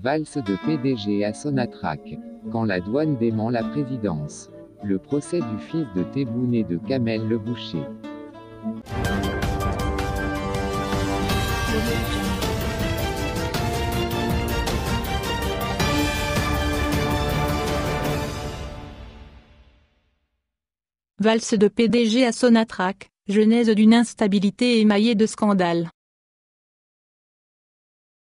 Valse de PDG à Sonatrac. Quand la douane dément la présidence. Le procès du fils de Théboune et de Kamel le Boucher. Valse de PDG à Sonatrac, genèse d'une instabilité émaillée de scandales.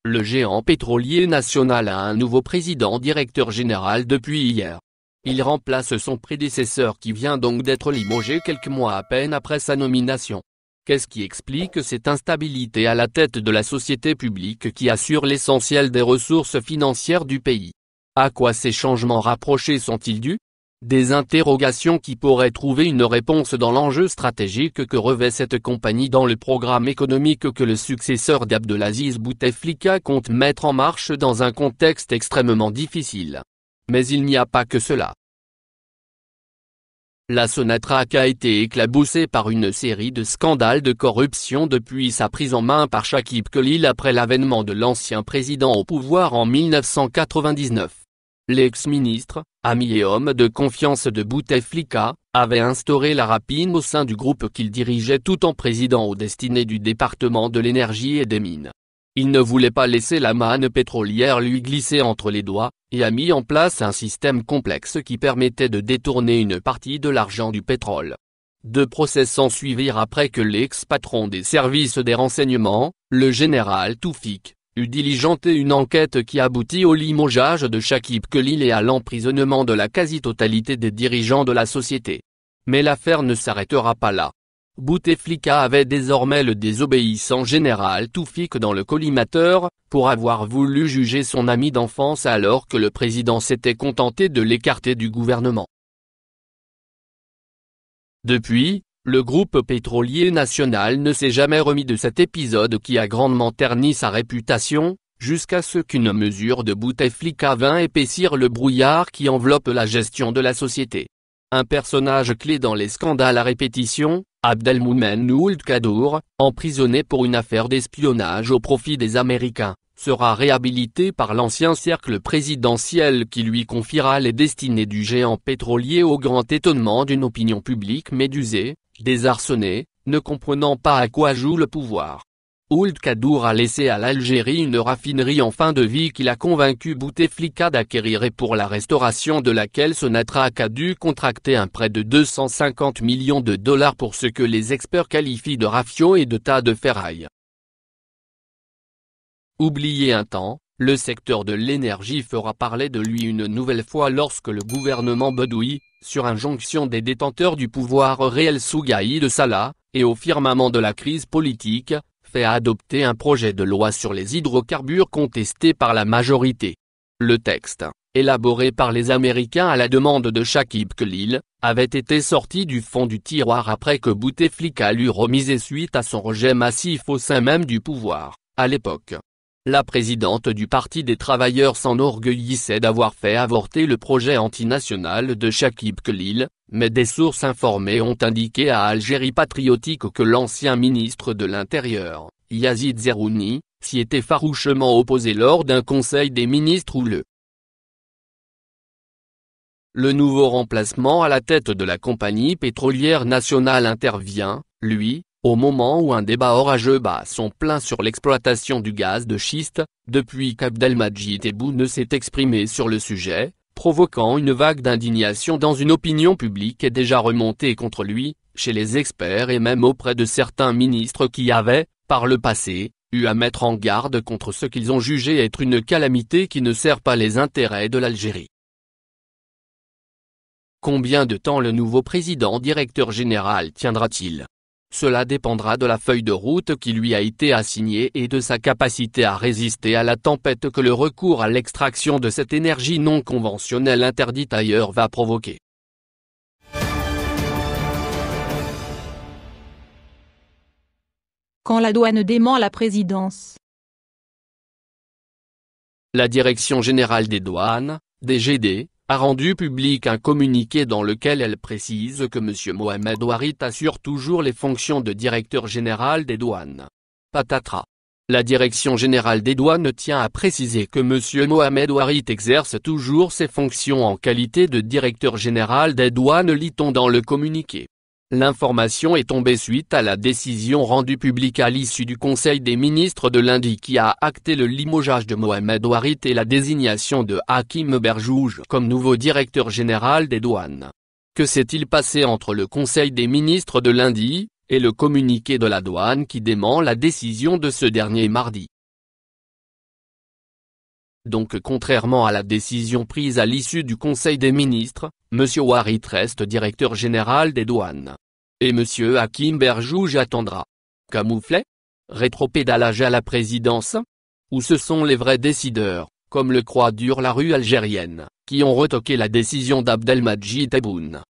Le géant pétrolier national a un nouveau président directeur général depuis hier. Il remplace son prédécesseur qui vient donc d'être limogé quelques mois à peine après sa nomination. Qu'est-ce qui explique cette instabilité à la tête de la société publique qui assure l'essentiel des ressources financières du pays À quoi ces changements rapprochés sont-ils dus des interrogations qui pourraient trouver une réponse dans l'enjeu stratégique que revêt cette compagnie dans le programme économique que le successeur d'Abdelaziz Bouteflika compte mettre en marche dans un contexte extrêmement difficile. Mais il n'y a pas que cela. La Sonatrach a été éclaboussée par une série de scandales de corruption depuis sa prise en main par Shakib Khalil après l'avènement de l'ancien président au pouvoir en 1999. L'ex-ministre, ami et homme de confiance de Bouteflika, avait instauré la rapine au sein du groupe qu'il dirigeait tout en président aux destinées du département de l'énergie et des mines. Il ne voulait pas laisser la manne pétrolière lui glisser entre les doigts, et a mis en place un système complexe qui permettait de détourner une partie de l'argent du pétrole. Deux procès s'en suivirent après que l'ex-patron des services des renseignements, le général Toufik, diligenter diligenté une enquête qui aboutit au limogeage de Shakib Kelil et à l'emprisonnement de la quasi-totalité des dirigeants de la société. Mais l'affaire ne s'arrêtera pas là. Bouteflika avait désormais le désobéissant général Toufik dans le collimateur, pour avoir voulu juger son ami d'enfance alors que le président s'était contenté de l'écarter du gouvernement. Depuis, le groupe pétrolier national ne s'est jamais remis de cet épisode qui a grandement terni sa réputation, jusqu'à ce qu'une mesure de Bouteflika à vin épaissir le brouillard qui enveloppe la gestion de la société. Un personnage clé dans les scandales à répétition, Abdelmoumen Ould Kadour, emprisonné pour une affaire d'espionnage au profit des Américains sera réhabilité par l'ancien cercle présidentiel qui lui confiera les destinées du géant pétrolier au grand étonnement d'une opinion publique médusée, désarçonnée, ne comprenant pas à quoi joue le pouvoir. Ould Kadour a laissé à l'Algérie une raffinerie en fin de vie qu'il a convaincu Bouteflika d'acquérir et pour la restauration de laquelle Sonatra a dû contracter un prêt de 250 millions de dollars pour ce que les experts qualifient de rafio et de tas de ferraille. Oublié un temps, le secteur de l'énergie fera parler de lui une nouvelle fois lorsque le gouvernement Bedoui, sur injonction des détenteurs du pouvoir réel Sougaï de Salah, et au firmament de la crise politique, fait adopter un projet de loi sur les hydrocarbures contesté par la majorité. Le texte, élaboré par les Américains à la demande de Shakib Khalil, avait été sorti du fond du tiroir après que Bouteflika l'eût remisé suite à son rejet massif au sein même du pouvoir, à l'époque la présidente du Parti des travailleurs s'enorgueillissait d'avoir fait avorter le projet antinational de Shakib Khalil, mais des sources informées ont indiqué à Algérie Patriotique que l'ancien ministre de l'Intérieur, Yazid Zerouni, s'y était farouchement opposé lors d'un conseil des ministres ou le le nouveau remplacement à la tête de la compagnie pétrolière nationale intervient, lui, au moment où un débat orageux bat son plein sur l'exploitation du gaz de schiste, depuis qu'Abdelmajid ne s'est exprimé sur le sujet, provoquant une vague d'indignation dans une opinion publique est déjà remontée contre lui, chez les experts et même auprès de certains ministres qui avaient, par le passé, eu à mettre en garde contre ce qu'ils ont jugé être une calamité qui ne sert pas les intérêts de l'Algérie. Combien de temps le nouveau président directeur général tiendra-t-il cela dépendra de la feuille de route qui lui a été assignée et de sa capacité à résister à la tempête que le recours à l'extraction de cette énergie non conventionnelle interdite ailleurs va provoquer. Quand la douane dément la présidence La Direction générale des douanes, DGD, a rendu public un communiqué dans lequel elle précise que M. Mohamed Ouarit assure toujours les fonctions de directeur général des douanes. Patatras. La Direction générale des douanes tient à préciser que M. Mohamed Ouarit exerce toujours ses fonctions en qualité de directeur général des douanes lit-on dans le communiqué. L'information est tombée suite à la décision rendue publique à l'issue du Conseil des ministres de lundi qui a acté le limogeage de Mohamed Ouarit et la désignation de Hakim Berjouj comme nouveau directeur général des douanes. Que s'est-il passé entre le Conseil des ministres de lundi, et le communiqué de la douane qui dément la décision de ce dernier mardi Donc contrairement à la décision prise à l'issue du Conseil des ministres, Monsieur Warit reste directeur général des douanes. Et Monsieur Hakim Berjouj attendra. Camouflet Rétropédalage à la présidence Ou ce sont les vrais décideurs, comme le croit dur la rue algérienne, qui ont retoqué la décision d'Abdelmajid Tebboune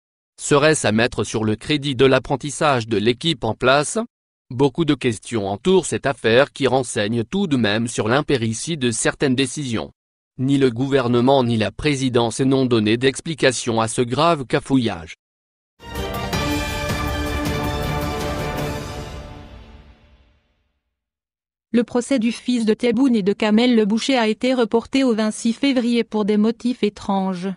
Serait-ce à mettre sur le crédit de l'apprentissage de l'équipe en place Beaucoup de questions entourent cette affaire qui renseigne tout de même sur l'impéritie de certaines décisions. Ni le gouvernement ni la présidence n'ont donné d'explication à ce grave cafouillage. Le procès du fils de Théboune et de Kamel Le Boucher a été reporté au 26 février pour des motifs étranges.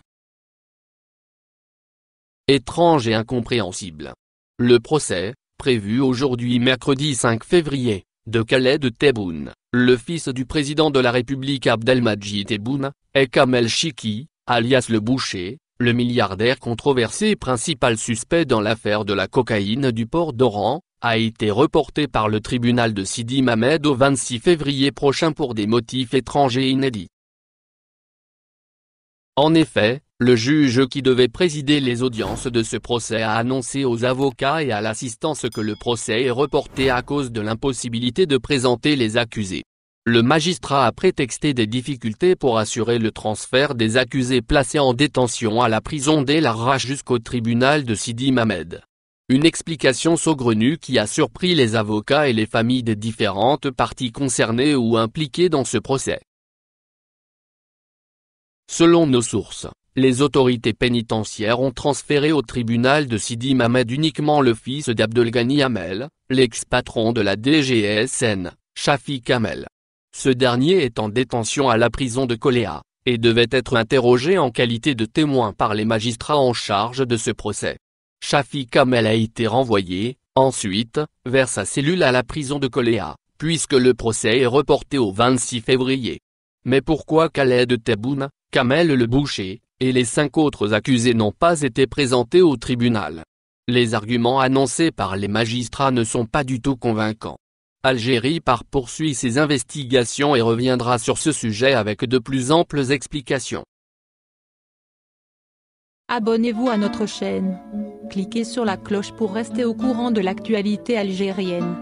Étrange et incompréhensible. Le procès, prévu aujourd'hui mercredi 5 février, de Khaled Tebboune, le fils du président de la République Abdelmadjid Tebboune, et Kamel Chiki, alias le boucher, le milliardaire controversé et principal suspect dans l'affaire de la cocaïne du port d'Oran, a été reporté par le tribunal de Sidi Mamed au 26 février prochain pour des motifs étrangers inédits. En effet, le juge qui devait présider les audiences de ce procès a annoncé aux avocats et à l'assistance que le procès est reporté à cause de l'impossibilité de présenter les accusés. Le magistrat a prétexté des difficultés pour assurer le transfert des accusés placés en détention à la prison des l'arrache jusqu'au tribunal de Sidi Mamed. Une explication saugrenue qui a surpris les avocats et les familles des différentes parties concernées ou impliquées dans ce procès. Selon nos sources, les autorités pénitentiaires ont transféré au tribunal de Sidi Mamed uniquement le fils d'Abdelghani Hamel, l'ex-patron de la DGSN, Shafi Kamel. Ce dernier est en détention à la prison de Coléa, et devait être interrogé en qualité de témoin par les magistrats en charge de ce procès. Shafi Kamel a été renvoyé, ensuite, vers sa cellule à la prison de Coléa, puisque le procès est reporté au 26 février. Mais pourquoi Khaled Tebboune, Kamel le boucher, et les cinq autres accusés n'ont pas été présentés au tribunal. Les arguments annoncés par les magistrats ne sont pas du tout convaincants. Algérie par poursuit ses investigations et reviendra sur ce sujet avec de plus amples explications. Abonnez-vous à notre chaîne. Cliquez sur la cloche pour rester au courant de l'actualité algérienne.